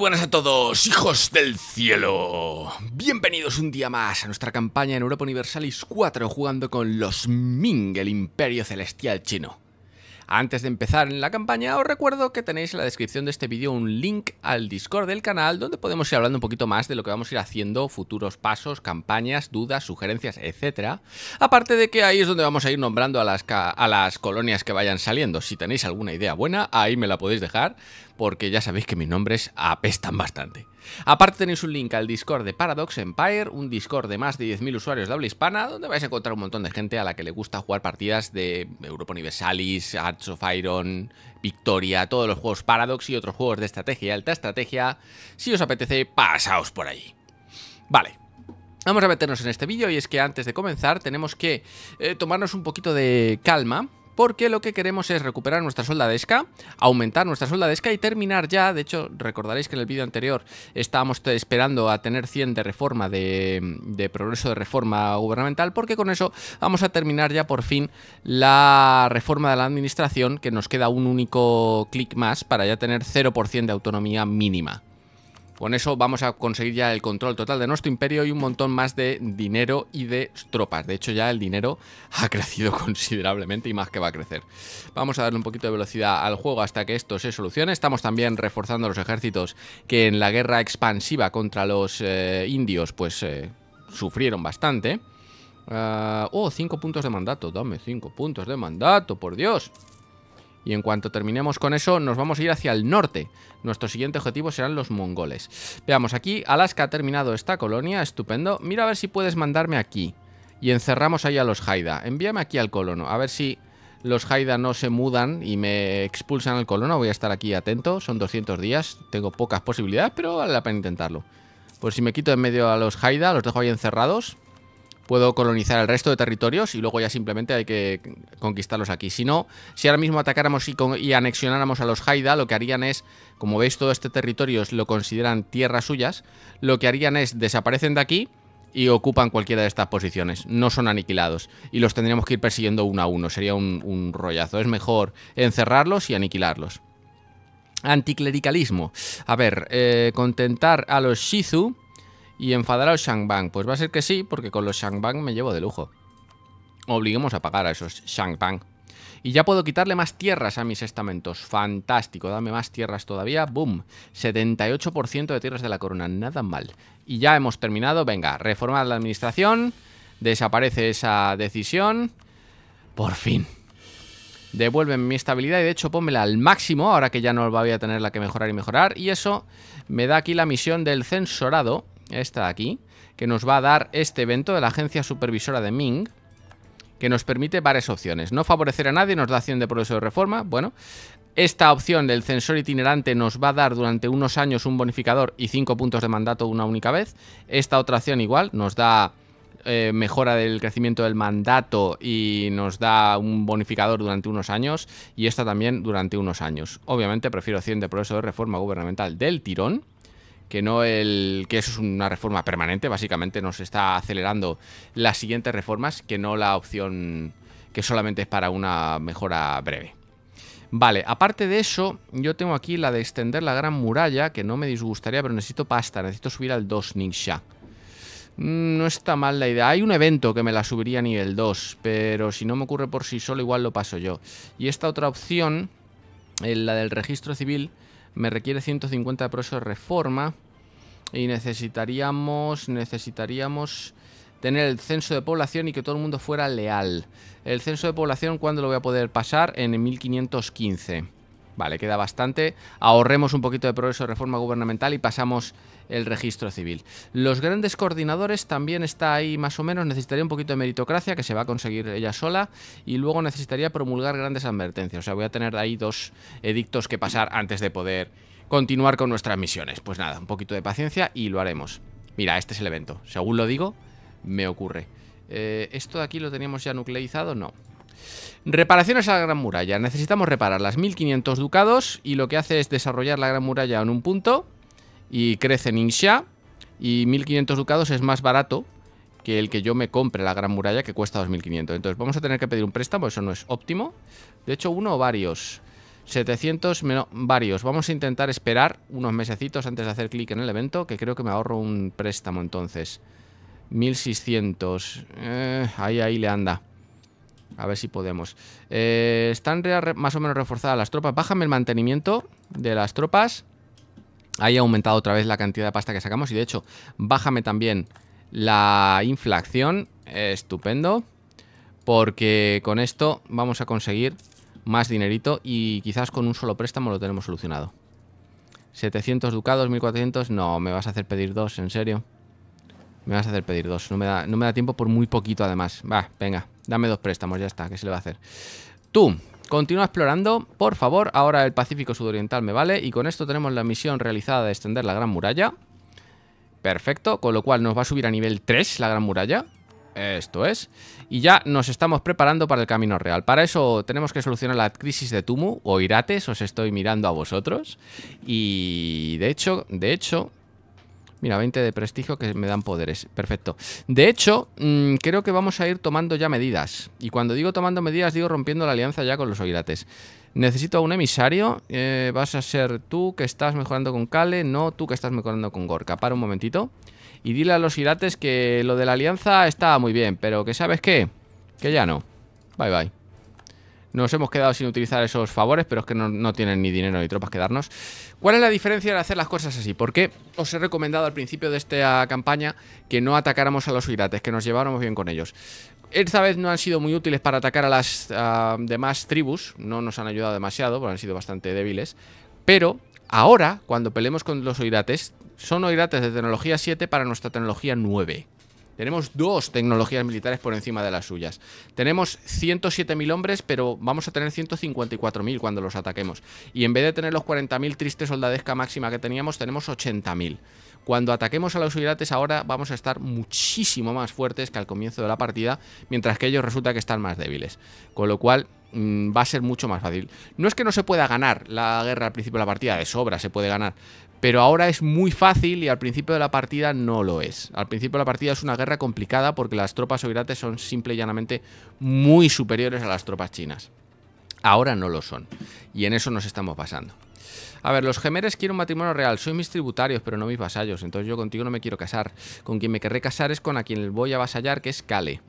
buenas a todos, hijos del cielo. Bienvenidos un día más a nuestra campaña en Europa Universalis 4 jugando con los Ming, el Imperio Celestial Chino. Antes de empezar en la campaña, os recuerdo que tenéis en la descripción de este vídeo un link al Discord del canal donde podemos ir hablando un poquito más de lo que vamos a ir haciendo, futuros pasos, campañas, dudas, sugerencias, etc. Aparte de que ahí es donde vamos a ir nombrando las, a las colonias que vayan saliendo. Si tenéis alguna idea buena, ahí me la podéis dejar porque ya sabéis que mis nombres apestan bastante. Aparte tenéis un link al Discord de Paradox Empire, un Discord de más de 10.000 usuarios de habla hispana, donde vais a encontrar un montón de gente a la que le gusta jugar partidas de Europa Universalis, Arts of Iron, Victoria, todos los juegos Paradox y otros juegos de estrategia y alta estrategia. Si os apetece, pasaos por allí. Vale, Vamos a meternos en este vídeo y es que antes de comenzar tenemos que eh, tomarnos un poquito de calma porque lo que queremos es recuperar nuestra de soldadesca, aumentar nuestra de soldadesca y terminar ya, de hecho recordaréis que en el vídeo anterior estábamos esperando a tener 100 de reforma, de, de, progreso de reforma gubernamental, porque con eso vamos a terminar ya por fin la reforma de la administración, que nos queda un único clic más para ya tener 0% de autonomía mínima. Con eso vamos a conseguir ya el control total de nuestro imperio y un montón más de dinero y de tropas. De hecho, ya el dinero ha crecido considerablemente y más que va a crecer. Vamos a darle un poquito de velocidad al juego hasta que esto se solucione. Estamos también reforzando los ejércitos que en la guerra expansiva contra los eh, indios, pues eh, sufrieron bastante. Ah, oh, 5 puntos de mandato. Dame cinco puntos de mandato, por Dios. Y en cuanto terminemos con eso, nos vamos a ir hacia el norte. Nuestro siguiente objetivo serán los mongoles. Veamos, aquí Alaska ha terminado esta colonia, estupendo. Mira a ver si puedes mandarme aquí. Y encerramos ahí a los Haida. Envíame aquí al colono, a ver si los Haida no se mudan y me expulsan al colono. Voy a estar aquí atento, son 200 días, tengo pocas posibilidades, pero vale la pena intentarlo. Pues si me quito en medio a los Haida, los dejo ahí encerrados puedo colonizar el resto de territorios y luego ya simplemente hay que conquistarlos aquí. Si no, si ahora mismo atacáramos y, anexionáramos a los Haida, lo que harían es, como veis, todo este territorio lo consideran tierras suyas, lo que harían es desaparecen de aquí y ocupan cualquiera de estas posiciones. No son aniquilados. Y los tendríamos que ir persiguiendo uno a uno. Sería un, rollazo. Es mejor encerrarlos y aniquilarlos. Anticlericalismo. A ver, eh, contentar a los Shizu ¿Y enfadará los Shangbang? Pues va a ser que sí, porque con los Shangbang me llevo de lujo. Obliguemos a pagar a esos Shangbang. Y ya puedo quitarle más tierras a mis estamentos. Fantástico, dame más tierras todavía. ¡Boom! 78% de tierras de la corona, nada mal. Y ya hemos terminado. Venga, reformar la administración. Desaparece esa decisión. Por fin. Devuelven mi estabilidad y de hecho pónmela al máximo, ahora que ya no voy a tener la que mejorar y mejorar. Y eso me da aquí la misión del censorado, esta de aquí, que nos va a dar este evento de la agencia supervisora de Ming, que nos permite varias opciones. No favorecer a nadie, nos da acción de progreso de reforma, bueno. Esta opción del censor itinerante nos va a dar durante unos años un bonificador y 5 puntos de mandato una única vez. Esta otra opción igual nos da eh, mejora del crecimiento del mandato y nos da un bonificador durante unos años y esta también durante unos años. Obviamente prefiero acción de progreso de reforma gubernamental del tirón que no el que eso es una reforma permanente, básicamente nos está acelerando las siguientes reformas, que no la opción que solamente es para una mejora breve. Vale, aparte de eso, yo tengo aquí la de extender la gran muralla, que no me disgustaría, pero necesito pasta, necesito subir al 2 Ningxia. Mm, no está mal la idea. Hay un evento que me la subiría a nivel 2, pero si no me ocurre por sí solo, igual lo paso yo. Y esta otra opción, eh, la del registro civil, me requiere 150 de proceso de reforma y necesitaríamos, necesitaríamos tener el censo de población y que todo el mundo fuera leal. El censo de población, ¿cuándo lo voy a poder pasar? En 1515. Vale, queda bastante. Ahorremos un poquito de progreso de reforma gubernamental y pasamos el registro civil. Los grandes coordinadores también está ahí más o menos. Necesitaría un poquito de meritocracia, que se va a conseguir ella sola. Y luego necesitaría promulgar grandes advertencias. O sea, voy a tener ahí dos edictos que pasar antes de poder continuar con nuestras misiones. Pues nada, un poquito de paciencia y lo haremos. Mira, este es el evento. Según lo digo, me ocurre. Eh, ¿Esto de aquí lo teníamos ya nucleizado? No. Reparaciones a la Gran Muralla. Necesitamos reparar las 1500 ducados y lo que hace es desarrollar la Gran Muralla en un punto y crece en y 1500 ducados es más barato que el que yo me compre la Gran Muralla que cuesta 2500. Entonces vamos a tener que pedir un préstamo, eso no es óptimo. De hecho, uno o varios. 700 menos varios. Vamos a intentar esperar unos mesecitos antes de hacer clic en el evento, que creo que me ahorro un préstamo entonces. 1600. Eh, ahí, ahí le anda. A ver si podemos. Eh, están más o menos reforzadas las tropas. Bájame el mantenimiento de las tropas. Ahí aumentado otra vez la cantidad de pasta que sacamos. Y de hecho, bájame también la inflación. Estupendo. Porque con esto vamos a conseguir más dinerito. Y quizás con un solo préstamo lo tenemos solucionado. 700 ducados, 1400. No, me vas a hacer pedir dos, en serio. Me vas a hacer pedir dos. No da, no me da tiempo por muy poquito, además. Va, venga. Dame dos préstamos, ya está, ¿qué se le va a hacer? Tú, continúa explorando, por favor. Ahora el Pacífico Sudoriental me vale. Y con esto tenemos la misión realizada de extender la Gran Muralla. Perfecto, con lo cual nos va a subir a nivel 3 la Gran Muralla. Esto es. Y ya nos estamos preparando para el camino real. Para eso tenemos que solucionar la crisis de Tumu o Irates. Os estoy mirando a vosotros. Y de hecho, de hecho, Mira, 20 de prestigio que me dan poderes. Perfecto. De hecho, mm, creo que vamos a ir tomando ya medidas. Y cuando digo tomando medidas, digo rompiendo la alianza ya con los oirates. Necesito a un emisario. Eh, vas a ser tú que estás mejorando con Kale, no tú que estás mejorando con Gorka. Para un momentito. Y dile a los oirates que lo de la alianza está muy bien, pero que sabes qué, que ya no. Bye bye. Nos hemos quedado sin utilizar esos favores, pero es que no, tienen ni dinero ni tropas que darnos. ¿Cuál es la diferencia de hacer las cosas así? Porque os he recomendado al principio de esta campaña que no atacáramos a los Oirates, que nos lleváramos bien con ellos? Esta vez no han sido muy útiles para atacar a las ah, demás tribus, no nos han ayudado demasiado, porque han sido bastante débiles, pero ahora, cuando peleemos con los oirates, son oirates de tecnología 7 para nuestra tecnología 9. Tenemos dos tecnologías militares por encima de las suyas. Tenemos 107.000 hombres, pero vamos a tener 154.000 cuando los ataquemos. Y en vez de tener los 40.000 tristes soldadesca máxima que teníamos, tenemos 80.000. Cuando ataquemos a los uirates ahora vamos a estar muchísimo más fuertes que al comienzo de la partida, mientras que ellos resulta que están más débiles. Con lo cual Mm, va a ser mucho más fácil. No es que no se pueda ganar la guerra al principio de la partida, de sobra se puede ganar, pero ahora es muy fácil y al principio de la partida no lo es. Al principio de la partida es una guerra complicada porque las tropas oirates son simple y llanamente muy superiores a las tropas chinas. Ahora no lo son. Y en eso nos estamos basando. A ver, los gemeres quieren un matrimonio real. Soy mis tributarios, pero no mis vasallos. Entonces yo contigo no me quiero casar. Con quien me querré casar es con a quien voy a vasallar, que es Kale.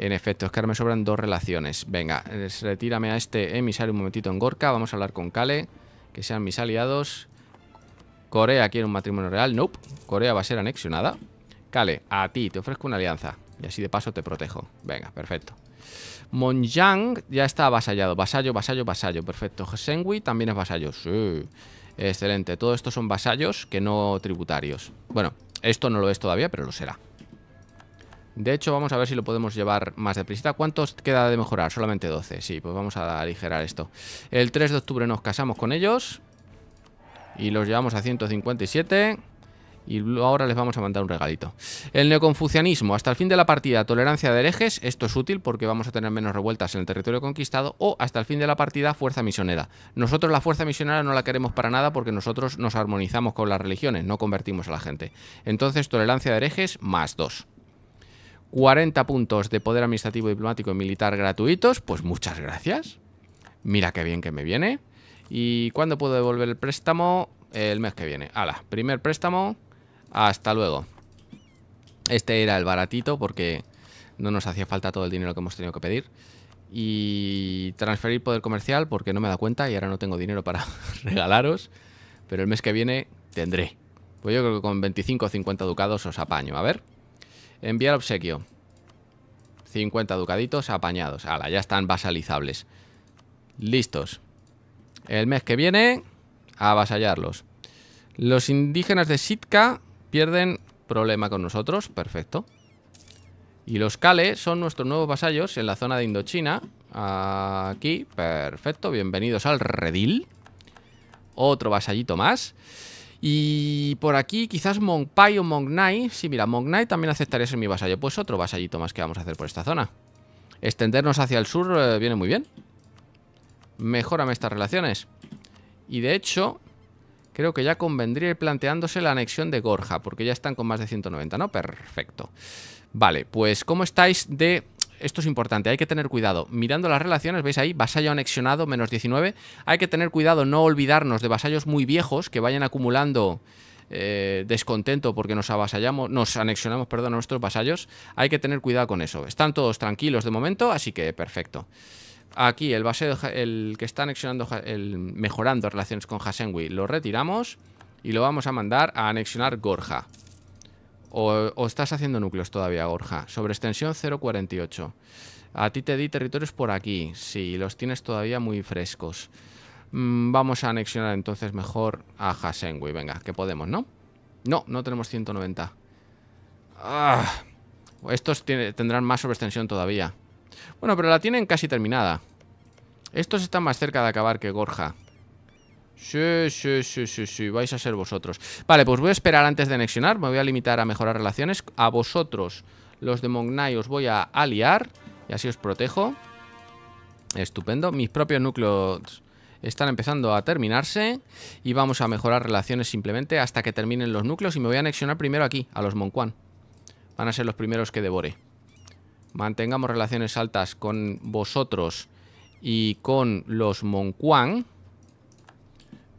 En efecto, es que ahora me sobran dos relaciones. Venga, eh, retírame a este emisario un momentito en Gorka. Vamos a hablar con Kale, que sean mis aliados. Corea quiere un matrimonio real. Nope. Corea va a ser anexionada. Kale, a ti te ofrezco una alianza. Y así de paso te protejo. Venga, perfecto. Monjang ya está vasallado, Vasallo, vasallo, vasallo. Perfecto. Sengui también es vasallo. Sí. Excelente. Todo esto son vasallos que no tributarios. Bueno, esto no lo es todavía, pero lo será. De hecho, vamos a ver si lo podemos llevar más deprisa. ¿Cuántos queda de mejorar? Solamente 12. Sí, pues vamos a aligerar esto. El 3 de octubre nos casamos con ellos. Y los llevamos a 157. Y ahora les vamos a mandar un regalito. El neoconfucianismo. Hasta el fin de la partida, tolerancia de herejes. Esto es útil porque vamos a tener menos revueltas en el territorio conquistado. O hasta el fin de la partida, fuerza misionera. Nosotros la fuerza misionera no la queremos para nada porque nosotros nos armonizamos con las religiones, no convertimos a la gente. Entonces, tolerancia de herejes más 2. 40 puntos de poder administrativo, diplomático y militar gratuitos, pues muchas gracias. Mira qué bien que me viene. ¿Y cuándo puedo devolver el préstamo? El mes que viene. Hala, primer préstamo. Hasta luego. Este era el baratito porque no nos hacía falta todo el dinero que hemos tenido que pedir. Y transferir poder comercial porque no me da cuenta y ahora no tengo dinero para regalaros. Pero el mes que viene tendré. Pues yo creo que con 25 o 50 ducados os apaño. A ver. Enviar obsequio. 50 ducaditos apañados. Ahora ya están basalizables. Listos. El mes que viene, a avasallarlos. Los indígenas de Sitka pierden problema con nosotros. Perfecto. Y los Kale son nuestros nuevos vasallos en la zona de Indochina. Aquí, perfecto. Bienvenidos al redil. Otro vasallito más. Y por aquí quizás Mongpai o Nai. Sí, mira, Nai también aceptaría ser mi vasallo. Pues otro vasallito más que vamos a hacer por esta zona. Extendernos hacia el sur eh, viene muy bien. Mejórame estas relaciones. Y de hecho, creo que ya convendría ir planteándose la anexión de Gorja, porque ya están con más de 190, ¿no? Perfecto. Vale, pues ¿cómo estáis de esto es importante, hay que tener cuidado. Mirando las relaciones, veis ahí, vasallo anexionado, menos 19. Hay que tener cuidado, no olvidarnos de vasallos muy viejos que vayan acumulando eh, descontento porque nos avasallamos, nos anexionamos, perdón, a nuestros vasallos. Hay que tener cuidado con eso. Están todos tranquilos de momento, así que perfecto. Aquí el vasallo, el que está anexionando, el, mejorando relaciones con Hasenwi, lo retiramos y lo vamos a mandar a anexionar Gorja. O, estás haciendo núcleos todavía, Gorja. Sobre extensión 048. A ti te di territorios por aquí. Sí, los tienes todavía muy frescos. Mm, vamos a anexionar entonces mejor a Hasenwi. Venga, que podemos, ¿no? No, no tenemos 190. Ah, estos tendrán más extensión todavía. Bueno, pero la tienen casi terminada. Estos están más cerca de acabar que Gorja. Sí, sí, sí, sí, sí, vais a ser vosotros Vale, pues voy a esperar antes de anexionar Me voy a limitar a mejorar relaciones A vosotros, los de Mongnai. os voy a aliar Y así os protejo Estupendo Mis propios núcleos están empezando a terminarse y vamos a mejorar relaciones simplemente hasta que terminen los núcleos y me voy a anexionar primero aquí, a los Monquan. Van a ser los primeros que devore. Mantengamos relaciones altas con vosotros y con los Monquan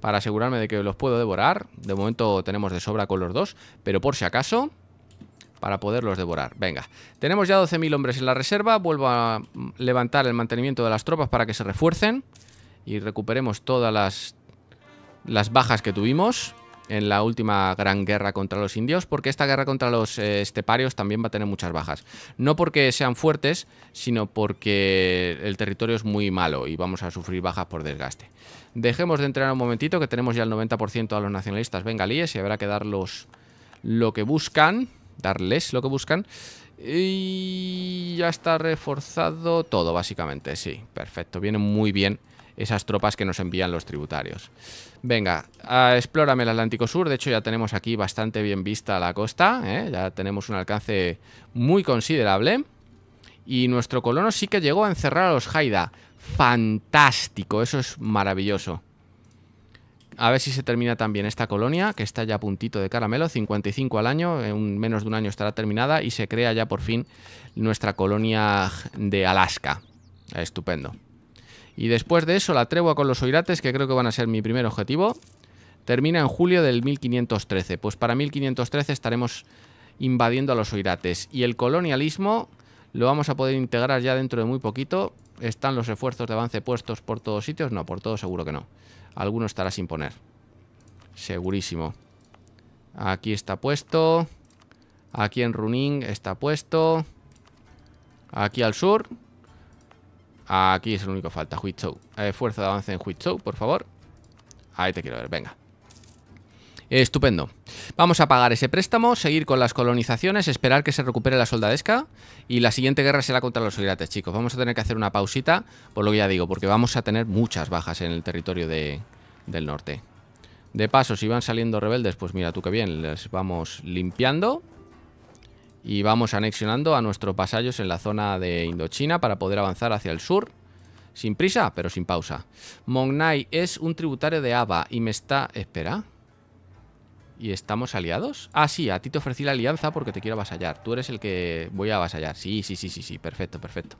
para asegurarme de que los puedo devorar. De momento tenemos de sobra con los dos, pero por si acaso, para poderlos devorar. Venga, tenemos ya 12.000 hombres en la reserva, vuelvo a levantar el mantenimiento de las tropas para que se refuercen y recuperemos todas las, las bajas que tuvimos en la última gran guerra contra los indios, porque esta guerra contra los eh, esteparios también va a tener muchas bajas. No porque sean fuertes, sino porque el territorio es muy malo y vamos a sufrir bajas por desgaste. Dejemos de entrenar un momentito, que tenemos ya el 90% a los nacionalistas bengalíes y habrá que darlos lo que buscan, darles lo que buscan. Y ya está reforzado todo, básicamente, sí. Perfecto, vienen muy bien esas tropas que nos envían los tributarios. Venga, explórame el Atlántico Sur. De hecho, ya tenemos aquí bastante bien vista la costa. ¿eh? Ya tenemos un alcance muy considerable. Y nuestro colono sí que llegó a encerrar a los Haida fantástico. Eso es maravilloso. A ver si se termina también esta colonia, que está ya a puntito de caramelo, 55 al año, en menos de un año estará terminada y se crea ya por fin nuestra colonia de Alaska. Estupendo. Y después de eso, la tregua con los oirates, que creo que van a ser mi primer objetivo, termina en julio del 1513. Pues para 1513 estaremos invadiendo a los oirates. Y el colonialismo lo vamos a poder integrar ya dentro de muy poquito ¿Están los esfuerzos de avance puestos por todos sitios? No, por todo seguro que no. Alguno estará sin poner. Segurísimo. Aquí está puesto. Aquí en Runing está puesto. Aquí al sur. Aquí es el único falta, Huizhou. Esfuerzo eh, de avance en Huitzou, por favor. Ahí te quiero ver, venga. Estupendo. Vamos a pagar ese préstamo, seguir con las colonizaciones, esperar que se recupere la soldadesca y la siguiente guerra será contra los soldates, chicos. Vamos a tener que hacer una pausita, por lo que ya digo, porque vamos a tener muchas bajas en el territorio del norte. De paso, si van saliendo rebeldes, pues mira tú qué bien, les vamos limpiando y vamos anexionando a nuestros vasallos en la zona de Indochina para poder avanzar hacia el sur. Sin prisa, pero sin pausa. Mongnai es un tributario de Ava y me está... Espera. ¿Y estamos aliados? Ah, sí, a ti te ofrecí la alianza porque te quiero avasallar. Tú eres el que voy a avasallar. Sí, sí, sí, sí, sí. Perfecto, perfecto.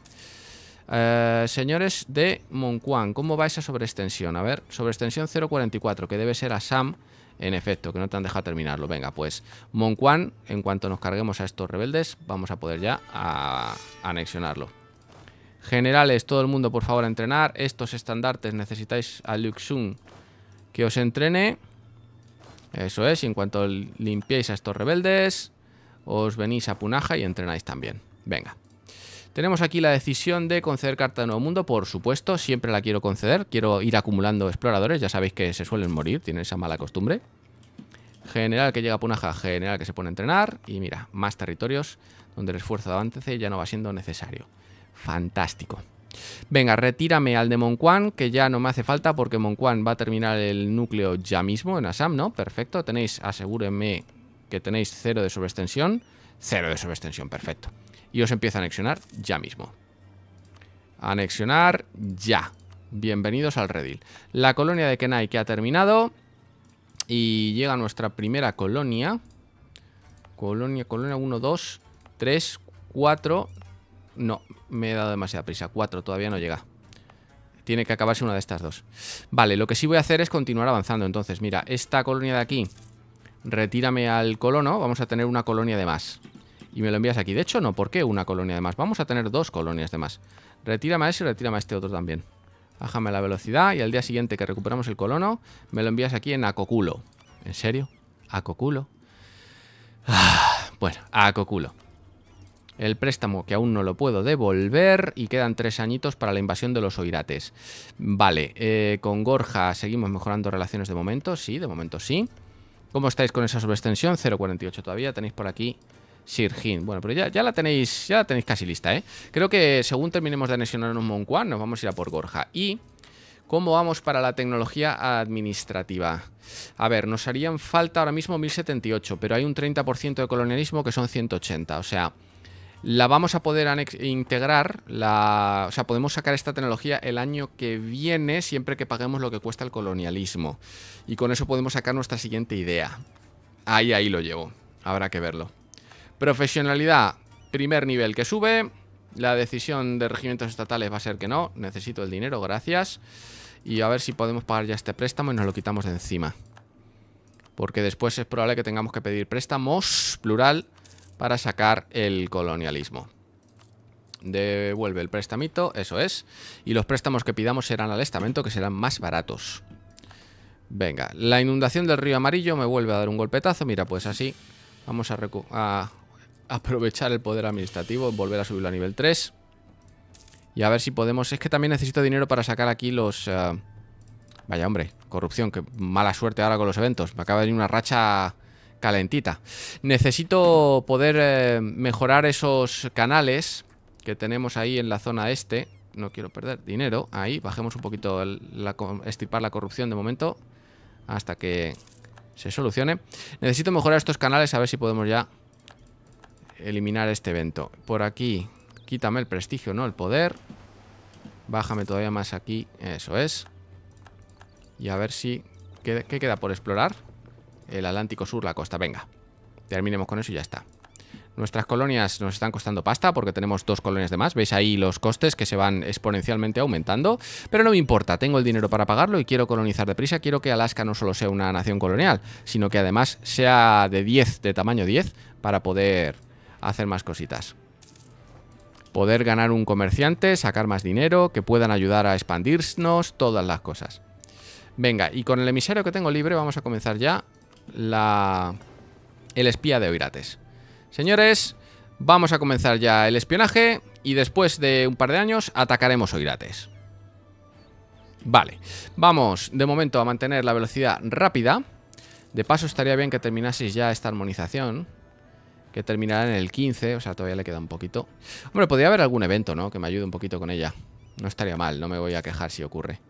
Eh, señores de Monquan ¿cómo va esa sobreextensión? A ver, sobreextensión 044, que debe ser a Sam, en efecto, que no te han dejado terminarlo. Venga, pues Monquan en cuanto nos carguemos a estos rebeldes, vamos a poder ya a anexionarlo. Generales, todo el mundo, por favor, a entrenar. Estos estandartes necesitáis a Luxun que os entrene. Eso es, y en cuanto limpiéis a estos rebeldes, os venís a Punaja y entrenáis también. Venga. Tenemos aquí la decisión de conceder carta de Nuevo Mundo, por supuesto, siempre la quiero conceder. Quiero ir acumulando exploradores, ya sabéis que se suelen morir, tienen esa mala costumbre. General que llega a Punaja, general que se pone a entrenar. Y mira, más territorios donde el esfuerzo de avance ya no va siendo necesario. Fantástico. Venga, retírame al de Monquan, que ya no me hace falta porque Monquan va a terminar el núcleo ya mismo en Asam, ¿no? Perfecto, tenéis, asegúrenme que tenéis cero de sobreextensión. Cero de sobreextensión, perfecto. Y os empiezo a anexionar ya mismo. Anexionar ya. Bienvenidos al redil. La colonia de Kenai que ha terminado. Y llega nuestra primera colonia. Colonia, colonia 1, 2, 3, 4, no, me he dado demasiada prisa. Cuatro, todavía no llega. Tiene que acabarse una de estas dos. Vale, lo que sí voy a hacer es continuar avanzando. Entonces, mira, esta colonia de aquí, retírame al colono. Vamos a tener una colonia de más. Y me lo envías aquí. De hecho, no, ¿por qué una colonia de más? Vamos a tener dos colonias de más. Retírame a ese y retírame a este otro también. Bájame la velocidad y al día siguiente que recuperamos el colono, me lo envías aquí en Acoculo. ¿En serio? ¿Acoculo? Ah, bueno, Acoculo el préstamo que aún no lo puedo devolver y quedan tres añitos para la invasión de los oirates. Vale, eh, con Gorja seguimos mejorando relaciones de momento, sí, de momento sí. ¿Cómo estáis con esa sobreextensión? 0.48 todavía, tenéis por aquí Sirgin. Bueno, pero ya, ya, la tenéis ya tenéis casi lista, ¿eh? Creo que según terminemos de anexionarnos Monquan, nos vamos a ir a por Gorja. Y... ¿Cómo vamos para la tecnología administrativa? A ver, nos harían falta ahora mismo 1078, pero hay un 30% de colonialismo que son 180, o sea la vamos a poder integrar, la, o sea, podemos sacar esta tecnología el año que viene siempre que paguemos lo que cuesta el colonialismo. Y con eso podemos sacar nuestra siguiente idea. Ahí, ahí lo llevo. Habrá que verlo. Profesionalidad, primer nivel que sube. La decisión de regimientos estatales va a ser que no. Necesito el dinero, gracias. Y a ver si podemos pagar ya este préstamo y nos lo quitamos de encima. Porque después es probable que tengamos que pedir préstamos, plural, para sacar el colonialismo. Devuelve el prestamito, eso es. Y los préstamos que pidamos serán al estamento, que serán más baratos. Venga, la inundación del río amarillo me vuelve a dar un golpetazo. Mira, pues así vamos a, aprovechar el poder administrativo, volver a subirlo a nivel 3. Y a ver si podemos... Es que también necesito dinero para sacar aquí los... Eh, vaya, hombre, corrupción, que mala suerte ahora con los eventos. Me acaba de venir una racha calentita. Necesito poder eh, mejorar esos canales que tenemos ahí en la zona este. No quiero perder dinero. Ahí, bajemos un poquito, la, estipar la corrupción de momento. Hasta que se solucione. Necesito mejorar estos canales a ver si podemos ya eliminar este evento. Por aquí, quítame el prestigio, no el poder. Bájame todavía más aquí, eso es. Y a ver si... qué queda por explorar? El Atlántico Sur, la costa. Venga. Terminemos con eso y ya está. Nuestras colonias nos están costando pasta porque tenemos dos colonias de más. Veis ahí los costes que se van exponencialmente aumentando. Pero no me importa, tengo el dinero para pagarlo y quiero colonizar deprisa. Quiero que Alaska no solo sea una nación colonial, sino que además sea de 10, de tamaño 10, para poder hacer más cositas. Poder ganar un comerciante, sacar más dinero, que puedan ayudar a expandirnos, todas las cosas. Venga, y con el emisario que tengo libre vamos a comenzar ya la, el espía de Oirates. Señores, vamos a comenzar ya el espionaje y después de un par de años atacaremos Oirates. Vale, vamos de momento a mantener la velocidad rápida. De paso estaría bien que terminaseis ya esta armonización Que terminará en el 15 O sea, todavía le queda un poquito Hombre, podría haber algún evento, ¿no? Que me ayude un poquito con ella No estaría mal, no me voy a quejar si ocurre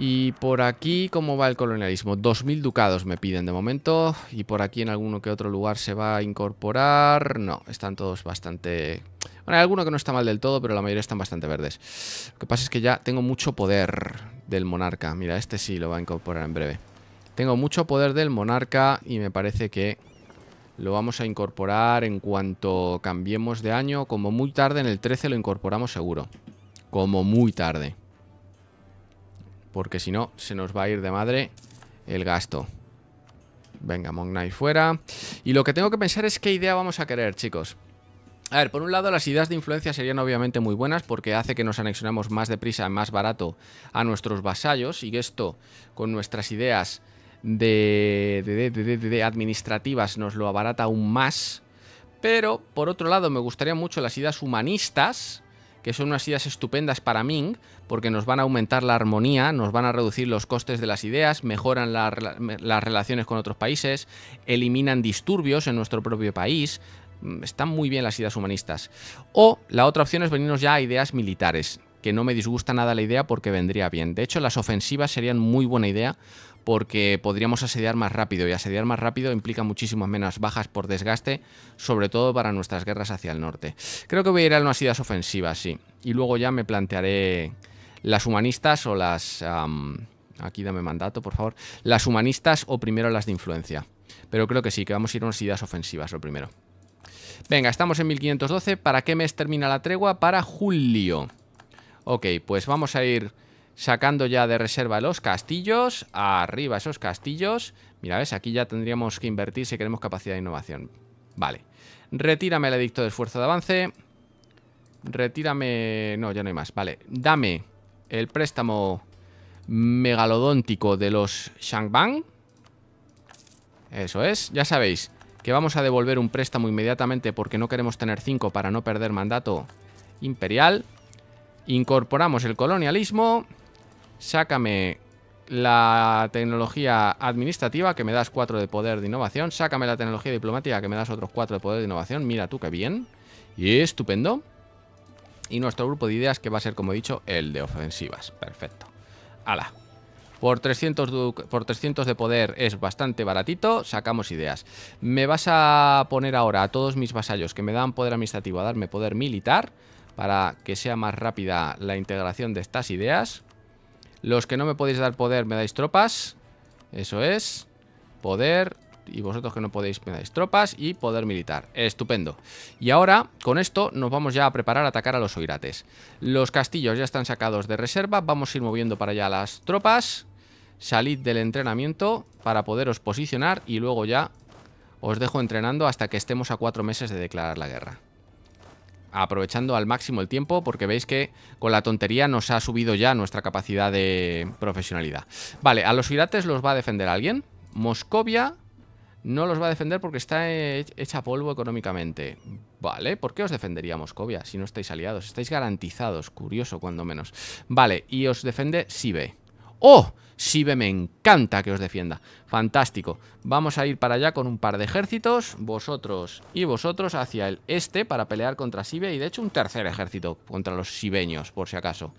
y por aquí, ¿cómo va el colonialismo? 2.000 ducados me piden de momento. Y por aquí en alguno que otro lugar se va a incorporar. No, están todos bastante... Bueno, hay alguno que no está mal del todo, pero la mayoría están bastante verdes. Lo que pasa es que ya tengo mucho poder del monarca. Mira, este sí lo va a incorporar en breve. Tengo mucho poder del monarca y me parece que lo vamos a incorporar en cuanto cambiemos de año. Como muy tarde, en el 13 lo incorporamos seguro. Como muy tarde. Porque si no, se nos va a ir de madre el gasto. Venga, Knight fuera. Y lo que tengo que pensar es qué idea vamos a querer, chicos. A ver, por un lado las ideas de influencia serían obviamente muy buenas porque hace que nos anexionemos más deprisa, más barato a nuestros vasallos y esto con nuestras ideas de, de, administrativas nos lo abarata aún más. Pero por otro lado me gustaría mucho las ideas humanistas que son unas ideas estupendas para Ming, porque nos van a aumentar la armonía, nos van a reducir los costes de las ideas, mejoran las relaciones con otros países, eliminan disturbios en nuestro propio país. Mm, están muy bien las ideas humanistas. O la otra opción es venirnos ya a ideas militares, que no me disgusta nada la idea porque vendría bien. De hecho, las ofensivas serían muy buena idea porque podríamos asediar más rápido y asediar más rápido implica muchísimas menos bajas por desgaste, sobre todo para nuestras guerras hacia el norte. Creo que voy a ir a unas ideas ofensivas, sí. Y luego ya me plantearé las humanistas o las... aquí dame mandato, por favor. Las humanistas o primero las de influencia. Pero creo que sí, que vamos a ir a unas ideas ofensivas lo primero. Venga, estamos en 1512. ¿Para qué mes termina la tregua? Para julio. Ok, pues vamos a ir sacando ya de reserva los castillos. Arriba esos castillos. Mira, ves, aquí ya tendríamos que invertir si queremos capacidad de innovación. Vale. Retírame el edicto de esfuerzo de avance. Retírame... No, ya no hay más. Vale. Dame el préstamo megalodóntico de los Bang. Eso es. Ya sabéis que vamos a devolver un préstamo inmediatamente porque no queremos tener cinco para no perder mandato imperial. Incorporamos el colonialismo. Sácame la tecnología administrativa, que me das 4 de poder de innovación. Sácame la tecnología diplomática, que me das otros 4 de poder de innovación. Mira tú qué bien. Y estupendo. Y nuestro grupo de ideas, que va a ser, como he dicho, el de ofensivas. Perfecto. Ala. Por 300, por 300 de poder es bastante baratito, sacamos ideas. Me vas a poner ahora a todos mis vasallos que me dan poder administrativo a darme poder militar para que sea más rápida la integración de estas ideas. Los que no me podéis dar poder me dais tropas. Eso es. Poder. Y vosotros que no podéis me dais tropas y poder militar. Estupendo. Y ahora, con esto, nos vamos ya a preparar a atacar a los oirates. Los castillos ya están sacados de reserva. Vamos a ir moviendo para allá las tropas. Salid del entrenamiento para poderos posicionar y luego ya os dejo entrenando hasta que estemos a cuatro meses de declarar la guerra aprovechando al máximo el tiempo porque veis que con la tontería nos ha subido ya nuestra capacidad de profesionalidad. Vale, a los irates los va a defender alguien. Moscovia no los va a defender porque está hecha polvo económicamente. Vale, ¿por qué os defendería Moscovia si no estáis aliados? Estáis garantizados, curioso cuando menos. Vale, y os defiende Sibe. ¡Oh! Sibe me encanta que os defienda. Fantástico. Vamos a ir para allá con un par de ejércitos, vosotros y vosotros hacia el este para pelear contra Sibe y de hecho un tercer ejército contra los sibeños, por si acaso.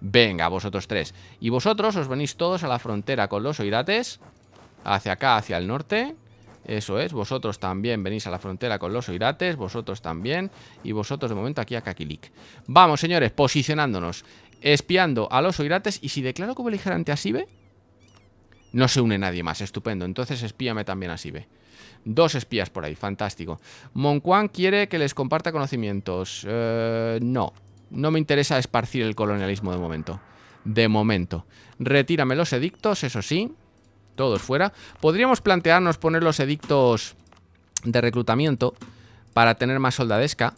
Venga, vosotros tres. Y vosotros os venís todos a la frontera con los oirates, hacia acá, hacia el norte. Eso es, vosotros también venís a la frontera con los oirates, vosotros también, y vosotros de momento aquí a Kakilik. Vamos, señores, posicionándonos espiando a los oirates Y si declaro como beligerante a Sibe, no se une nadie más. Estupendo. Entonces espíame también a Sibe. Dos espías por ahí. Fantástico. Monquan quiere que les comparta conocimientos. Eh, no. No me interesa esparcir el colonialismo de momento. De momento. Retírame los edictos, eso sí. Todos fuera. Podríamos plantearnos poner los edictos de reclutamiento para tener más soldadesca.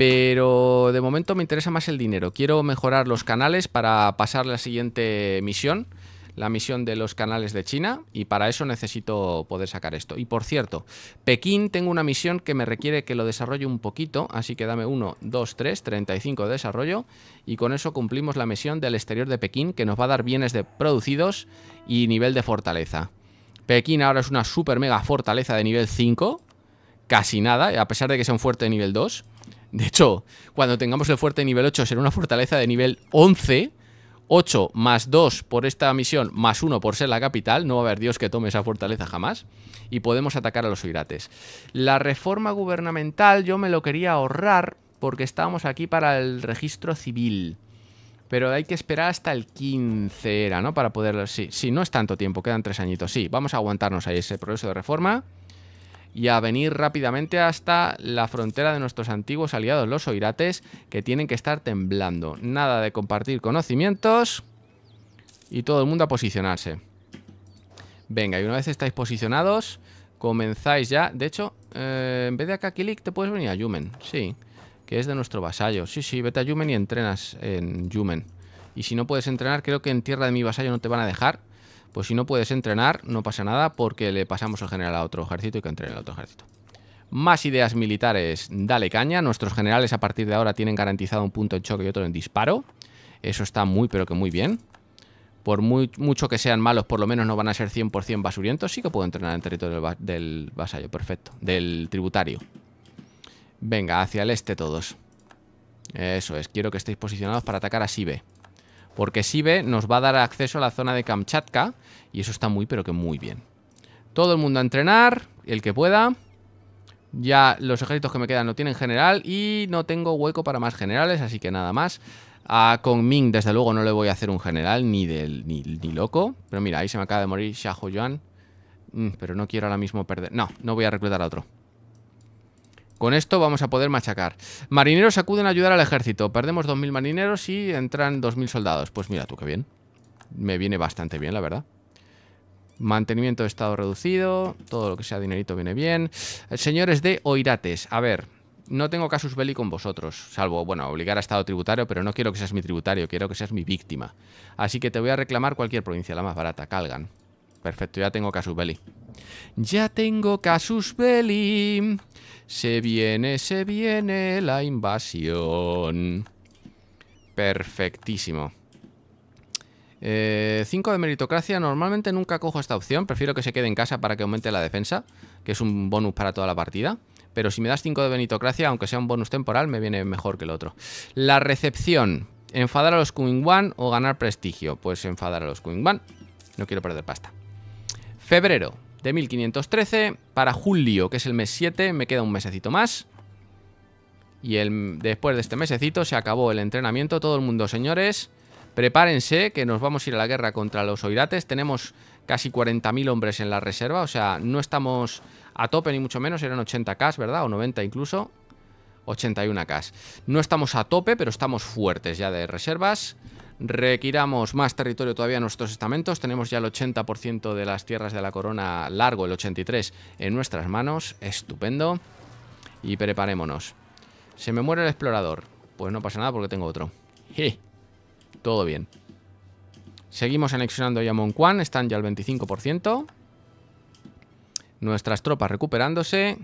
Pero de momento me interesa más el dinero. Quiero mejorar los canales para pasar la siguiente misión la misión de los canales de China y para eso necesito poder sacar esto. Y por cierto, Pekín tengo una misión que me requiere que lo desarrolle un poquito, así que dame 1, 2, 3, 35 de desarrollo y con eso cumplimos la misión del exterior de Pekín que nos va a dar bienes de producidos y nivel de fortaleza. Pekín ahora es una super mega fortaleza de nivel 5, casi nada, a pesar de que sea un fuerte de nivel 2. De hecho, cuando tengamos el fuerte nivel 8 será una fortaleza de nivel 11. 8 más 2 por esta misión, más 1 por ser la capital, no va a haber Dios que tome esa fortaleza jamás, y podemos atacar a los oirates. La reforma gubernamental yo me lo quería ahorrar porque estábamos aquí para el registro civil. Pero hay que esperar hasta el 15 era, ¿no? Para poder... Sí, sí, no es tanto tiempo, quedan tres añitos. Sí, vamos a aguantarnos ahí ese proceso de reforma y a venir rápidamente hasta la frontera de nuestros antiguos aliados, los oirates, que tienen que estar temblando. Nada de compartir conocimientos y todo el mundo a posicionarse. Venga, y una vez estáis posicionados, comenzáis ya. De hecho, eh, en vez de acá Kilik te puedes venir a Yumen, sí, que es de nuestro vasallo. Sí, sí, vete a Yumen y entrenas en Yumen. Y si no puedes entrenar, creo que en tierra de mi vasallo no te van a dejar, pues si no puedes entrenar, no pasa nada porque le pasamos el general a otro ejército y que entrene el otro ejército. Más ideas militares, dale caña. Nuestros generales a partir de ahora tienen garantizado un punto en choque y otro en disparo. Eso está muy, pero que muy bien. Por muy, mucho que sean malos, por lo menos no van a ser 100% basurientos. Sí que puedo entrenar en territorio del, del vasallo, perfecto. Del tributario. Venga, hacia el este todos. Eso es, quiero que estéis posicionados para atacar a Sibe porque Sibe nos va a dar acceso a la zona de Kamchatka y eso está muy pero que muy bien. Todo el mundo a entrenar, el que pueda. Ya los ejércitos que me quedan no tienen general y no tengo hueco para más generales, así que nada más. Con Ming desde luego, no le voy a hacer un general ni, del, loco. Pero mira, ahí se me acaba de morir Xiao mm, pero no quiero ahora mismo perder... No, no voy a reclutar a otro. Con esto vamos a poder machacar. Marineros acuden a ayudar al ejército. Perdemos 2.000 marineros y entran 2.000 soldados. Pues mira tú, qué bien. Me viene bastante bien, la verdad. Mantenimiento de estado reducido. Todo lo que sea dinerito viene bien. Señores de Oirates. A ver, no tengo casus belli con vosotros. Salvo, bueno, obligar a estado tributario, pero no quiero que seas mi tributario. Quiero que seas mi víctima. Así que te voy a reclamar cualquier provincia, la más barata. Calgan. Perfecto, ya tengo Casus Belli. Ya tengo Casus Belli. Se viene, se viene la invasión. Perfectísimo. 5 eh, de meritocracia. Normalmente nunca cojo esta opción. Prefiero que se quede en casa para que aumente la defensa, que es un bonus para toda la partida. Pero si me das 5 de meritocracia, aunque sea un bonus temporal, me viene mejor que el otro. La recepción. Enfadar a los Queen One o ganar prestigio. Pues enfadar a los Queen One. No quiero perder pasta. Febrero de 1513 para julio, que es el mes 7, me queda un mesecito más. Y el, después de este mesecito se acabó el entrenamiento. Todo el mundo, señores, prepárense que nos vamos a ir a la guerra contra los oirates. Tenemos casi 40.000 hombres en la reserva, o sea, no estamos a tope ni mucho menos. Eran 80k, ¿verdad? O 90 incluso. 81k. No estamos a tope, pero estamos fuertes ya de reservas. Requiramos más territorio todavía a nuestros estamentos. Tenemos ya el 80% de las tierras de la corona largo, el 83% en nuestras manos. Estupendo. Y preparémonos. Se me muere el explorador. Pues no pasa nada porque tengo otro. Todo bien. Seguimos anexionando ya Monquan. Están ya al 25%. Nuestras tropas recuperándose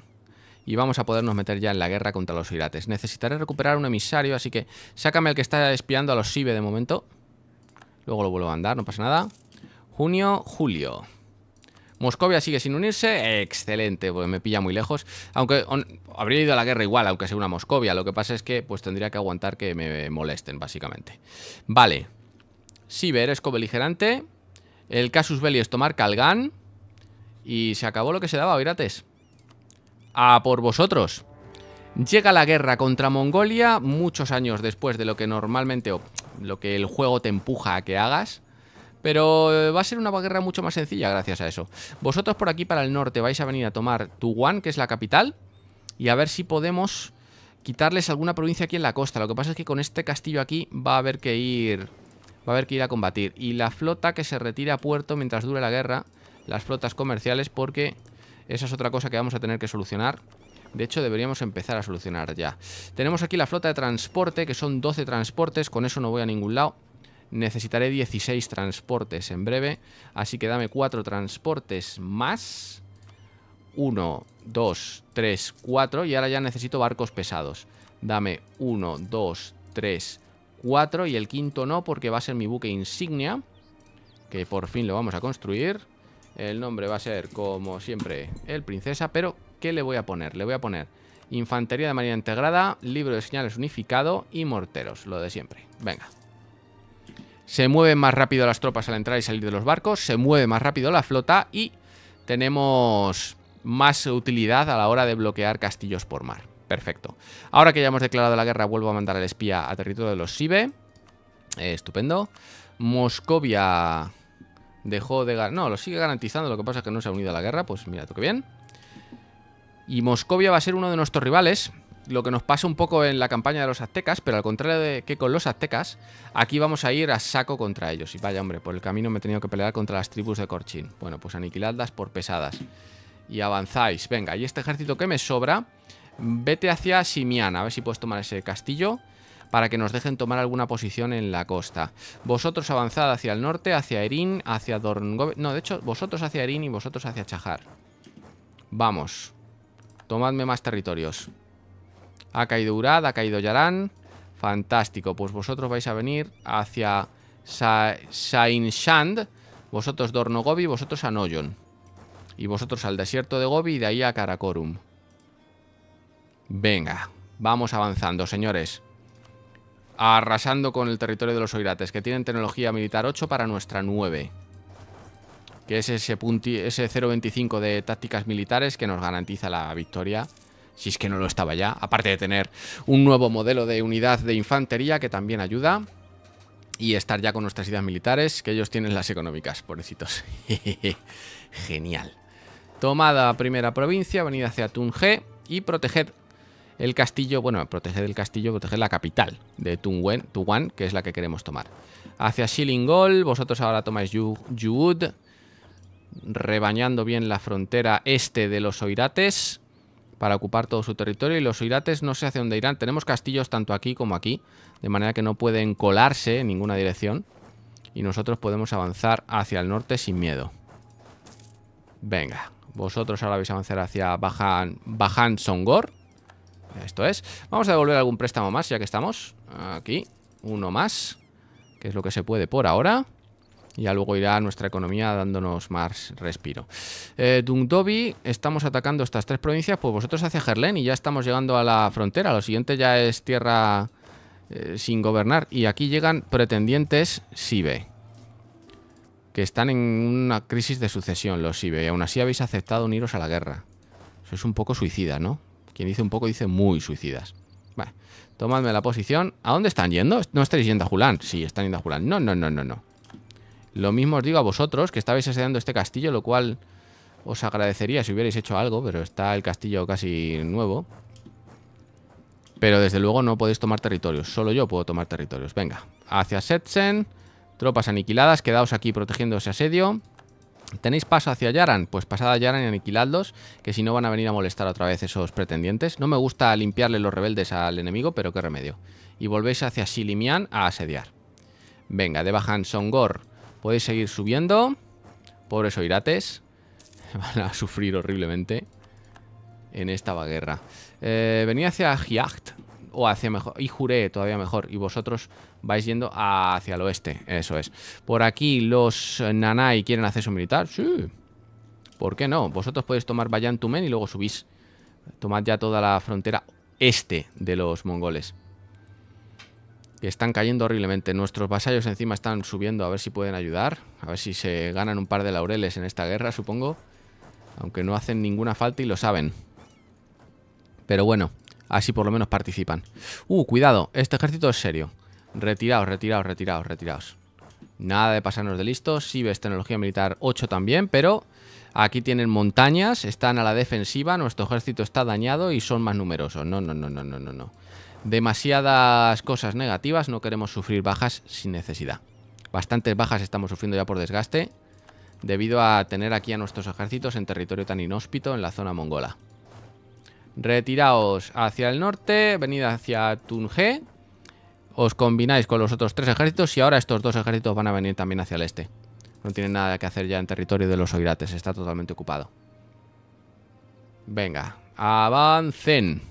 y vamos a podernos meter ya en la guerra contra los Irates Necesitaré recuperar un emisario, así que sácame el que está espiando a los Sibe de momento. Luego lo vuelvo a andar, no pasa nada. Junio, julio. Moscovia sigue sin unirse, excelente, porque me pilla muy lejos. Aunque habría ido a la guerra igual, aunque sea una Moscovia. Lo que pasa es que pues tendría que aguantar que me molesten, básicamente. Vale. Sibe, es cobeligerante. El casus belli es tomar Calgan. Y se acabó lo que se daba, Irates a por vosotros. Llega la guerra contra Mongolia muchos años después de lo que normalmente lo que el juego te empuja a que hagas. Pero eh, va a ser una guerra mucho más sencilla gracias a eso. Vosotros por aquí para el norte vais a venir a tomar Tuguan, que es la capital. Y a ver si podemos quitarles alguna provincia aquí en la costa. Lo que pasa es que con este castillo aquí va a haber que ir... Va a haber que ir a combatir. Y la flota que se retira a puerto mientras dure la guerra. Las flotas comerciales porque esa es otra cosa que vamos a tener que solucionar. De hecho, deberíamos empezar a solucionar ya. Tenemos aquí la flota de transporte, que son 12 transportes. Con eso no voy a ningún lado. Necesitaré 16 transportes en breve. Así que dame 4 transportes más. 1, 2, 3, 4. Y ahora ya necesito barcos pesados. Dame 1, 2, 3, 4. Y el quinto no, porque va a ser mi buque insignia. Que por fin lo vamos a construir. El nombre va a ser, como siempre, el Princesa, pero ¿qué le voy a poner? Le voy a poner Infantería de Marina Integrada, Libro de Señales Unificado y Morteros, lo de siempre. Venga. Se mueven más rápido las tropas al entrar y salir de los barcos, se mueve más rápido la flota y tenemos más utilidad a la hora de bloquear castillos por mar. Perfecto. Ahora que ya hemos declarado la guerra, vuelvo a mandar al espía a territorio de los Sibe. estupendo. Moscovia Dejó de ganar. No, lo sigue garantizando. Lo que pasa es que no se ha unido a la guerra. Pues mira, toque bien. Y Moscovia va a ser uno de nuestros rivales. Lo que nos pasa un poco en la campaña de los aztecas, pero al contrario de que con los aztecas, aquí vamos a ir a saco contra ellos. Y vaya, hombre, por el camino me he tenido que pelear contra las tribus de Corchín. Bueno, pues aniquiladlas por pesadas. Y avanzáis. Venga, y este ejército que me sobra, vete hacia Simiana. A ver si puedes tomar ese castillo para que nos dejen tomar alguna posición en la costa. Vosotros avanzad hacia el norte, hacia Erin, hacia Dornogobi No, de hecho, vosotros hacia Erin y vosotros hacia Chajar. Vamos. Tomadme más territorios. Ha caído Urad, ha caído Yaran Fantástico. Pues vosotros vais a venir hacia Sainshand. Vosotros Dornogobi, vosotros a Noyon. Y vosotros al desierto de Gobi y de ahí a Karakorum. Venga, vamos avanzando, señores arrasando con el territorio de los oirates, que tienen tecnología militar 8 para nuestra 9. Que es ese, ese 0.25 de tácticas militares que nos garantiza la victoria, si es que no lo estaba ya. Aparte de tener un nuevo modelo de unidad de infantería que también ayuda. Y estar ya con nuestras ideas militares, que ellos tienen las económicas, pobrecitos. Genial. Tomada primera provincia, venida hacia Tunge y proteger el castillo, bueno, proteger el castillo, proteger la capital de Tungwen Tuwan, que es la que queremos tomar. Hacia Shilingol, vosotros ahora tomáis Yud, rebañando bien la frontera este de los Oirates para ocupar todo su territorio y los oirates no sé hacia dónde irán. Tenemos castillos tanto aquí como aquí, de manera que no pueden colarse en ninguna dirección y nosotros podemos avanzar hacia el norte sin miedo. Venga, vosotros ahora vais a avanzar hacia Bajan, Bajan Songor. Esto es. Vamos a devolver algún préstamo más, ya que estamos. Aquí, uno más. Que es lo que se puede por ahora. Y ya luego irá nuestra economía dándonos más respiro. Eh, Dungdobi, estamos atacando estas tres provincias. Pues vosotros hacia Gerlen y ya estamos llegando a la frontera. Lo siguiente ya es tierra eh, sin gobernar. Y aquí llegan pretendientes Sibe. Que están en una crisis de sucesión los Sibe. Y aún así habéis aceptado uniros a la guerra. Eso es un poco suicida, ¿no? Quien dice un poco dice muy suicidas. Vale, tomadme la posición. ¿A dónde están yendo? ¿No estáis yendo a Julán? Sí, están yendo a Julán. No, no, no, no, no. Lo mismo os digo a vosotros, que estabais asediando este castillo, lo cual os agradecería si hubierais hecho algo, pero está el castillo casi nuevo. Pero desde luego no podéis tomar territorios, solo yo puedo tomar territorios. Venga, hacia Setzen. tropas aniquiladas, quedaos aquí protegiendo ese asedio. ¿Tenéis paso hacia Yaran? Pues pasad a Yaran y aniquiladlos, que si no van a venir a molestar otra vez esos pretendientes. No me gusta limpiarle los rebeldes al enemigo, pero qué remedio. Y volvéis hacia Silimian a asediar. Venga, de Bajan Songor. Podéis seguir subiendo. Pobres oirates. Van a sufrir horriblemente en esta guerra. Eh, venía hacia Giacht o hacia mejor, y Juré todavía mejor, y vosotros vais yendo hacia el oeste, eso es. Por aquí los Nanai quieren acceso militar, sí. ¿Por qué no? Vosotros podéis tomar Bayan y luego subís. Tomad ya toda la frontera este de los mongoles. Que están cayendo horriblemente. Nuestros vasallos encima están subiendo a ver si pueden ayudar. A ver si se ganan un par de laureles en esta guerra, supongo. Aunque no hacen ninguna falta y lo saben. Pero bueno. Así por lo menos participan. Uh, cuidado, este ejército es serio. Retiraos, retiraos, retiraos, retiraos. Nada de pasarnos de listos. ves tecnología militar 8 también, pero aquí tienen montañas, están a la defensiva, nuestro ejército está dañado y son más numerosos. No, no, no, no, no, no, no. Demasiadas cosas negativas, no queremos sufrir bajas sin necesidad. Bastantes bajas estamos sufriendo ya por desgaste debido a tener aquí a nuestros ejércitos en territorio tan inhóspito en la zona mongola. Retiraos hacia el norte, venid hacia Tunge. Os combináis con los otros tres ejércitos y ahora estos dos ejércitos van a venir también hacia el este. No tienen nada que hacer ya en territorio de los oirates, está totalmente ocupado. Venga, avancen.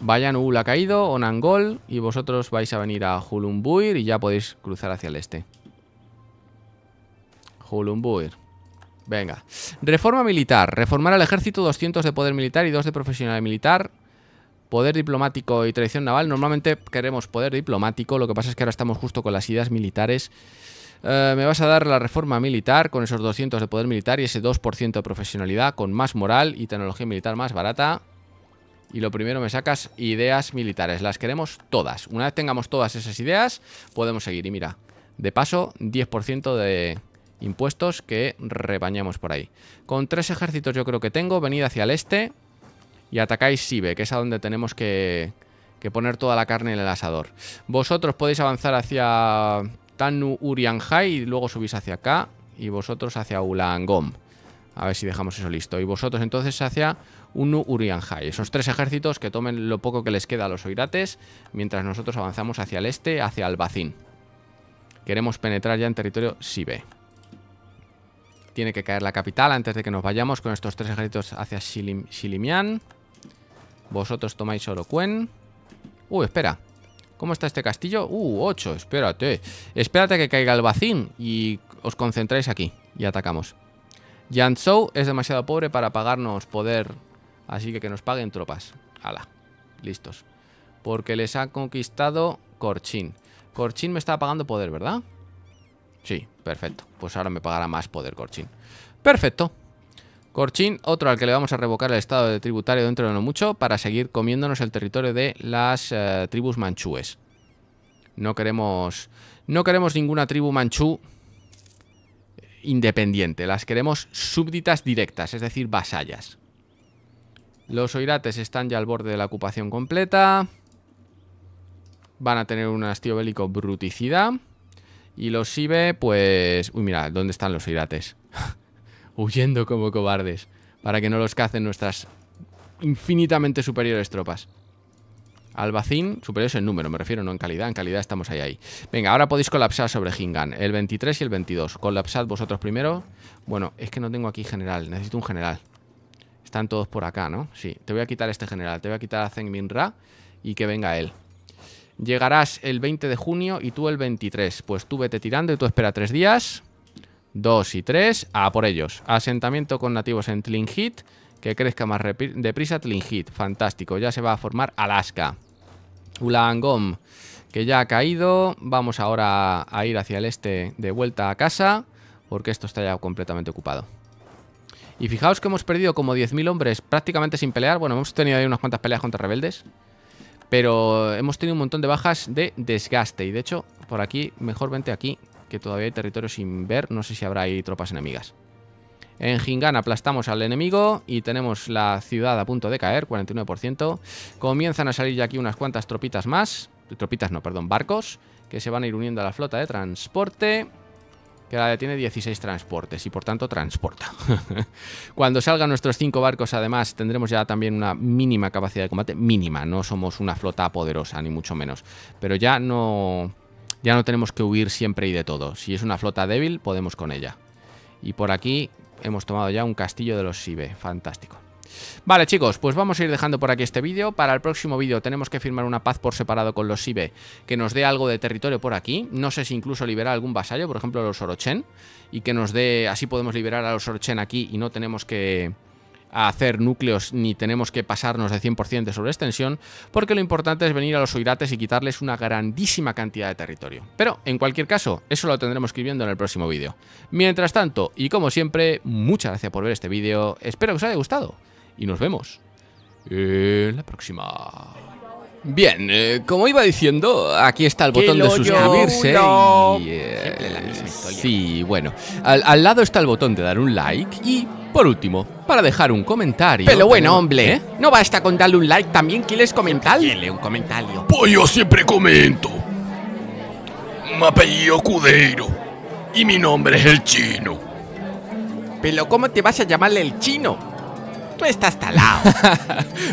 Vayan Ul ha caído, Onangol, y vosotros vais a venir a Hulumbuir y ya podéis cruzar hacia el este. Hulumbuir. Venga. Reforma militar. Reformar al ejército, 200 de poder militar y 2 de profesional militar. Poder diplomático y tradición naval. Normalmente queremos poder diplomático. Lo que pasa es que ahora estamos justo con las ideas militares. Eh, me vas a dar la reforma militar con esos 200 de poder militar y ese 2% de profesionalidad con más moral y tecnología militar más barata. Y lo primero me sacas ideas militares. Las queremos todas. Una vez tengamos todas esas ideas, podemos seguir. Y mira, de paso, 10% de impuestos que rebañamos por ahí. Con tres ejércitos yo creo que tengo. Venid hacia el este y atacáis Sibe, que es a donde tenemos que, que poner toda la carne en el asador. Vosotros podéis avanzar hacia Tanu Urianhai y luego subís hacia acá. Y vosotros hacia Ulangom. A ver si dejamos eso listo. Y vosotros entonces hacia Unu Urianhai Esos tres ejércitos que tomen lo poco que les queda a los oirates. Mientras nosotros avanzamos hacia el este, hacia Albacín. Queremos penetrar ya en territorio Sibe. Tiene que caer la capital antes de que nos vayamos con estos tres ejércitos hacia Shilim Vosotros tomáis Oroquen. Uh, espera. ¿Cómo está este castillo? Uh, ocho, Espérate. Espérate que caiga el bacín y os concentráis aquí. Y atacamos. Yanzhou es demasiado pobre para pagarnos poder. Así que que nos paguen tropas. ¡Hala! Listos. Porque les ha conquistado Korchin. Korchin me está pagando poder, ¿verdad? Sí, perfecto. Pues ahora me pagará más poder Corchín. Perfecto. Corchín, otro al que le vamos a revocar el estado de tributario dentro de no mucho para seguir comiéndonos el territorio de las eh, tribus manchúes. No queremos, no queremos ninguna tribu manchú independiente. Las queremos súbditas directas, es decir, vasallas. Los oirates están ya al borde de la ocupación completa. Van a tener un hastío bélico bruticidad. Y los Ibe, pues... Uy, mira, ¿dónde están los irates? Huyendo como cobardes. Para que no los cacen nuestras infinitamente superiores tropas. Albacín, superiores en número, me refiero, no en calidad. En calidad estamos ahí, ahí. Venga, ahora podéis colapsar sobre Hingan. El 23 y el 22. Colapsad vosotros primero. Bueno, es que no tengo aquí general. Necesito un general. Están todos por acá, ¿no? Sí, te voy a quitar este general. Te voy a quitar a Zeng Min Ra y que venga él. Llegarás el 20 de junio y tú el 23. Pues tú vete tirando y tú espera tres días. Dos y tres. A por ellos. Asentamiento con nativos en Tlingit. Que crezca más deprisa Tlingit. Fantástico. Ya se va a formar Alaska. Ulaangom, Que ya ha caído. Vamos ahora a ir hacia el este de vuelta a casa. Porque esto está ya completamente ocupado. Y fijaos que hemos perdido como 10.000 hombres prácticamente sin pelear. Bueno, hemos tenido ahí unas cuantas peleas contra rebeldes. Pero hemos tenido un montón de bajas de desgaste. Y de hecho, por aquí, mejor vente aquí, que todavía hay territorio sin ver. No sé si habrá ahí tropas enemigas. En Jingan aplastamos al enemigo y tenemos la ciudad a punto de caer, 49%. Comienzan a salir ya aquí unas cuantas tropitas más. Tropitas no, perdón, barcos, que se van a ir uniendo a la flota de transporte que la tiene 16 transportes y por tanto transporta. Cuando salgan nuestros cinco barcos, además, tendremos ya también una mínima capacidad de combate, mínima, no somos una flota poderosa, ni mucho menos. Pero ya no, ya no tenemos que huir siempre y de todo. Si es una flota débil, podemos con ella. Y por aquí hemos tomado ya un castillo de los Sibe, fantástico. Vale, chicos, pues vamos a ir dejando por aquí este vídeo. Para el próximo vídeo tenemos que firmar una paz por separado con los Sibe que nos dé algo de territorio por aquí. No sé si incluso liberar algún vasallo, por ejemplo los Orochen, y que nos dé... Así podemos liberar a los Orochen aquí y no tenemos que hacer núcleos ni tenemos que pasarnos de 100% sobre extensión porque lo importante es venir a los oirates y quitarles una grandísima cantidad de territorio. Pero, en cualquier caso, eso lo tendremos que en el próximo vídeo. Mientras tanto, y como siempre, muchas gracias por ver este vídeo, espero que os haya gustado y nos vemos en eh, la próxima. Bien, eh, como iba diciendo, aquí está el botón de suscribirse. Eh, sí, bueno, al, lado está el botón de dar un like y, por último, para dejar un comentario. Pero bueno, hombre, ¿eh? ¿no basta con darle un like? ¿También quieres comentar? Dile un comentario. Pues yo siempre comento. Me apellido Cudeiro y mi nombre es el chino. Pero ¿cómo te vas a llamarle el chino? tú estás talado.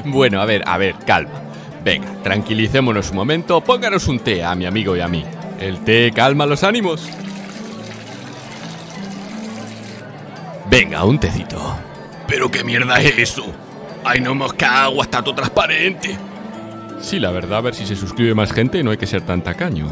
bueno, a ver, a ver, calma. Venga, tranquilicémonos un momento, pónganos un té a mi amigo y a mí. El té calma los ánimos. Venga, un tecito. ¿Pero qué mierda es eso? Ay, no mosca agua, está todo transparente. Sí, la verdad, a ver si se suscribe más gente, no hay que ser tan tacaño.